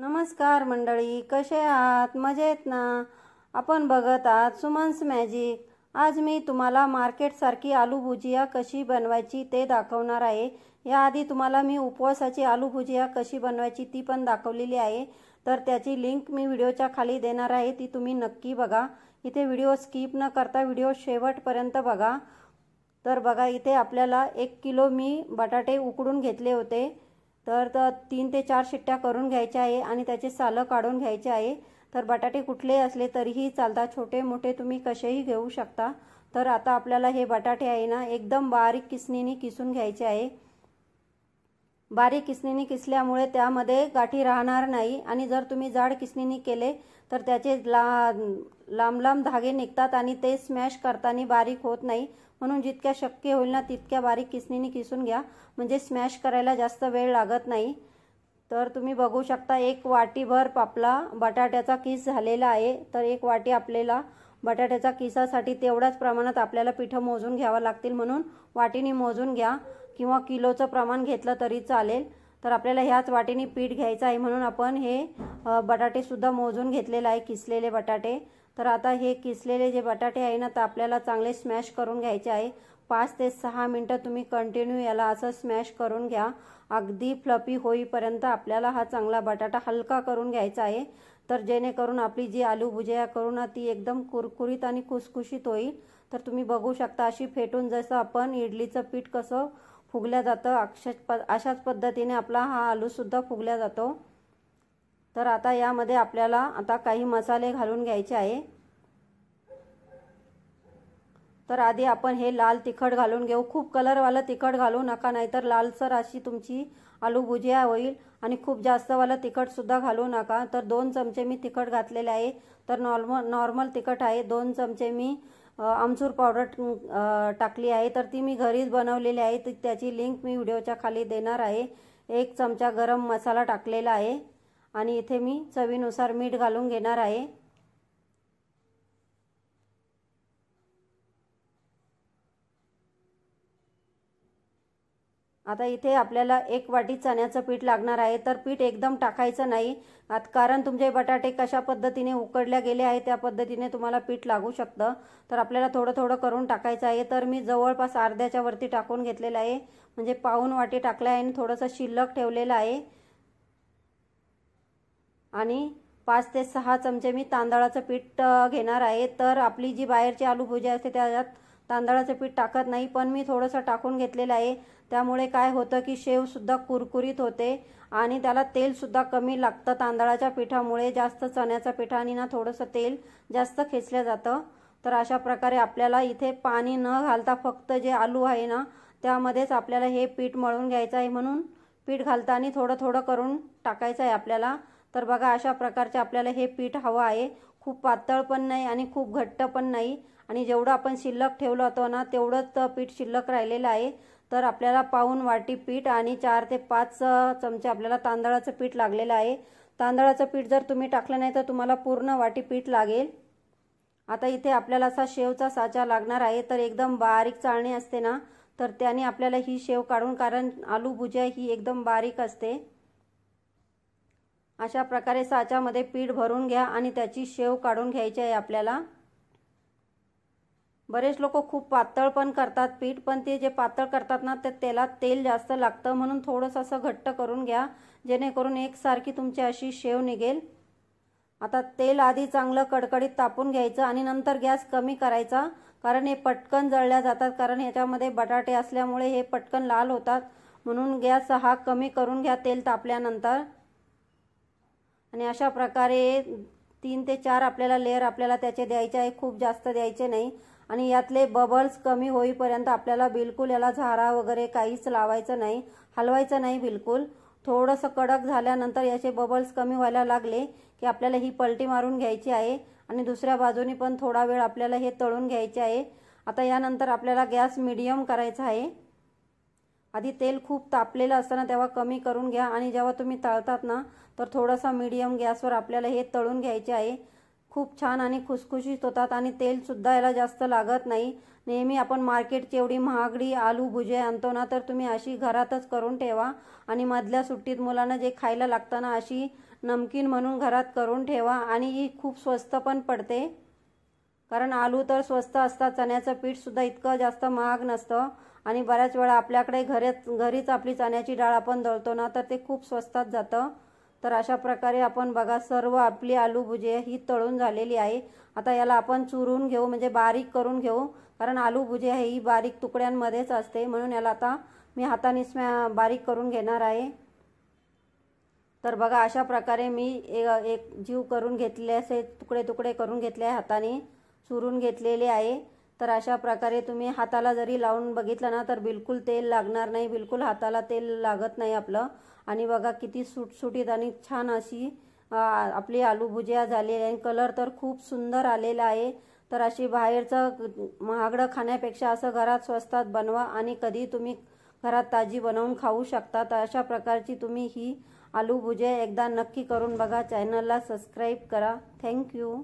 नमस्कार मंडळी कसे आहात मजेत ना आपण बघत आहात सुमन्स मॅजिक आज मी तुम्हाला मार्केटसारखी आलू भुजिया कशी बनवायची ते दाखवणार आहे याआधी तुम्हाला मी उपवासाची आलू भुजिया कशी बनवायची ती पण दाखवलेली आहे तर त्याची लिंक मी व्हिडिओच्या खाली देणार आहे ती तुम्ही नक्की बघा इथे व्हिडिओ स्किप न करता व्हिडिओ शेवटपर्यंत बघा तर बघा इथे आपल्याला एक किलो मी बटाटे उकडून घेतले होते तर तीन ते चार शिट्ट्या करून घ्यायच्या आहे आणि त्याचे सालं काढून घ्यायचे आहे तर बटाटे कुठले असले तरीही चालतात छोटे मोठे तुम्ही कसेही घेऊ शकता तर आता आपल्याला हे बटाटे आहे ना एकदम बारीक किसणीने किसून घ्यायचे आहे बारीक किसणीने किसल्यामुळे त्यामध्ये गाठी राहणार नाही आणि जर तुम्ही जाड किसणीने केले तर त्याचे ला लांब लांब धागे निघतात आणि ते स्मॅश करताना बारीक होत नाही म्हणून जितक्या शक्य होईल ना तितक्या बारीक किसणीने किसून घ्या म्हणजे स्मॅश करायला जास्त वेळ लागत नाही तर तुम्ही बघू शकता एक वाटीभर आपला बटाट्याचा किस झालेला आहे तर एक वाटी आपल्याला बटाट्याचा किसासाठी तेवढ्याच प्रमाणात आपल्याला पिठं मोजून घ्यावं लागतील म्हणून वाटीने मोजून घ्या किंवा किलोचं प्रमाण घेतलं तरी चालेल तर आपल्याला ह्याच वाटीने पीठ घ्यायचं आहे म्हणून आपण हे बटाटेसुद्धा मोजून घेतलेलं आहे किसलेले बटाटे तर आता हे किसलेले जे बटाटे आहे ना तर आपल्याला चांगले स्मॅश करून घ्यायचे आहे पाच ते सहा मिनटं तुम्ही कंटिन्यू याला असं स्मॅश करून घ्या अगदी फ्लपी होईपर्यंत आपल्याला हा चांगला बटाटा हलका करून घ्यायचा आहे तर जेणेकरून आपली जी आलू भुजिया करू ना ती एकदम कुरकुरीत आणि खुसखुशीत होईल तर तुम्ही बघू शकता अशी फेटून जसं आपण इडलीचं पीठ कसं फुगल्या जातं अक्ष अशाच पद्धतीने आपला हा आलूसुद्धा फुगल्या जातो तर आता यामध्ये आपल्याला आता काही मसाले घालून घ्यायचे आहे तर आधी आपण हे लाल तिखट घालून घेऊ खूप कलरवालं तिखट घालू नका नाहीतर लालसर अशी तुमची आलू भुजिया होईल आणि खूप जास्तवालं तिखटसुद्धा घालू नका तर दोन चमचे मी तिखट घातलेले आहे तर नॉर्मल नॉर्मल तिखट आहे दोन चमचे मी आमचूर पावडर टाकली आहे तर ती मी घरीच बनवलेली आहे तर त्याची लिंक मी व्हिडिओच्या खाली देणार आहे एक चमचा गरम मसाला टाकलेला आहे आणि इथे मी चवीनुसार मीठ घालून घेणार आहे आता इथे आपल्याला एक वाटी चण्याचं पीठ लागणार आहे तर पीठ एकदम टाकायचं नाही कारण तुमचे बटाटे कशा पद्धतीने उकडल्या गेले आहे त्या पद्धतीने तुम्हाला पीठ लागू शकतं तर आपल्याला थोडं थोडं करून टाकायचं आहे तर मी जवळपास अर्ध्याच्या वरती टाकून घेतलेलं आहे म्हणजे पाहून वाटी टाकल्या आहे आणि थोडंसं शिल्लक ठेवलेलं आहे आणि पाच ते सहा चमचे मी तांदळाचं पीठ घेणार आहे तर आपली जी बाहेरची आलू भुजी असते त्याच्यात तांदळाचं पीठ टाकत नाही पण मी थोडंसं टाकून घेतलेलं आहे त्यामुळे काय होतं की शेवसुद्धा कुरकुरीत होते आणि त्याला तेलसुद्धा कमी लागतं तांदळाच्या पिठामुळे जास्त चण्याच्या पिठानी ना थोडंसं तेल जास्त खेचलं जातं तर अशा प्रकारे आपल्याला इथे पाणी न घालता फक्त जे आलू आहे ना त्यामध्येच आपल्याला हे पीठ मळून घ्यायचं आहे म्हणून पीठ घालताना थोडं थोडं करून टाकायचं आहे आपल्याला तर बघा अशा प्रकारचे आपल्याला हे पीठ हवं आहे खूप पातळ पण नाही आणि खूप घट्ट पण नाही आणि जेवढं आपण शिल्लक ठेवलं होतो ना तेवढंच पीठ शिल्लक राहिलेलं आहे तर आपल्याला पाऊन वाटी पीठ आणि चार ते पाच चमचे आपल्याला तांदळाचं पीठ लागलेलं आहे तांदळाचं पीठ जर तुम्ही टाकलं नाही तर तुम्हाला पूर्ण वाटी पीठ लागेल आता इथे आपल्याला असा शेवचा साचा लागणार आहे तर एकदम बारीक चाळणी असते ना तर त्याने आपल्याला ही शेव काढून कारण आलू भुजिया ही एकदम बारीक असते अशा प्रकारे साच्यामध्ये पीठ भरून घ्या आणि त्याची शेव काढून घ्यायची आहे आपल्याला बरेच लोक खूप पातळ पण करतात पीठ पण ते जे पातळ करतात ना ते तेलात तेल जास्त लागतं म्हणून थोडंसं असं घट्ट करून घ्या जेणेकरून एकसारखी तुमची अशी शेव निघेल आता तेल आधी चांगलं कडकडीत तापून घ्यायचं आणि नंतर गॅस कमी करायचा कारण हे पटकन जळल्या जातात कारण ह्याच्यामध्ये बटाटे असल्यामुळे हे पटकन लाल होतात म्हणून गॅस हा कमी करून घ्या तेल तापल्यानंतर आणि अशा प्रकारे तीन ते चार आपल्याला लेअर आपल्याला त्याचे द्यायचे आहे खूप जास्त द्यायचे नाही आणि यातले बबल्स कमी होईपर्यंत आपल्याला बिलकुल याला झारा वगैरे काहीच लावायचं नाही हलवायचं नाही बिलकुल थोडंसं कडक झाल्यानंतर याचे बबल्स कमी व्हायला लागले की आपल्याला ही पलटी मारून घ्यायची आहे आणि दुसऱ्या बाजूनी पण थोडा वेळ आपल्याला हे तळून घ्यायचे आहे आता यानंतर आपल्याला गॅस मिडियम करायचा आहे आधी तेल खूप तापलेलं ना तेव्हा कमी करून घ्या आणि जेव्हा तुम्ही तळतात ना तर थोडासा मीडियम गॅसवर आपल्याला हे तळून घ्यायचे आहे खूप छान आणि खुसखुशीत होतात आणि तेलसुद्धा याला जास्त लागत नाही नेहमी आपण मार्केटची एवढी महागडी आलू भुजे आणतो ना तर तुम्ही अशी घरातच करून ठेवा आणि मधल्या सुट्टीत मुलांना जे खायला लागतं ना अशी नमकीन म्हणून घरात करून ठेवा आणि ही खूप स्वस्त पण पडते कारण आलू तर स्वस्त असतात चण्याचं पीठसुद्धा इतकं जास्त महाग नसतं आणि बऱ्याच वेळा आपल्याकडे घरेच घरीच आपली चण्याची डाळ आपण दळतो ना तर ते खूप स्वस्तात जातं तर अशा प्रकारे आपण बघा सर्व आपली आलू भुजे ही तळून झालेली आहे आता याला आपण चुरून घेऊ म्हणजे बारीक करून घेऊ कारण आलू आहे ही बारीक तुकड्यांमध्येच असते म्हणून याला आता मी हातानेच बारीक करून घेणार आहे तर बघा अशा प्रकारे मी एक जीव करून घेतले असे तुकडे तुकडे करून घेतले हाताने चुरून घेतलेले आहे तर अशा प्रकारे तुम्ही हाताला जरी लावून बघितलं ना तर बिलकुल तेल लागणार नाही बिलकुल हाताला तेल लागत नाही आपलं आणि बघा किती सुटसुटीत आणि छान अशी आपली आलू भुजिया झालेली आहे कलर तर खूप सुंदर आलेला आहे तर अशी बाहेरचं महागडं खाण्यापेक्षा असं घरात स्वस्तात बनवा आणि कधी तुम्ही घरात ताजी बनवून खाऊ शकता तर अशा प्रकारची तुम्ही ही आलू भुजिया एकदा नक्की करून बघा चॅनलला सबस्क्राईब करा थँक्यू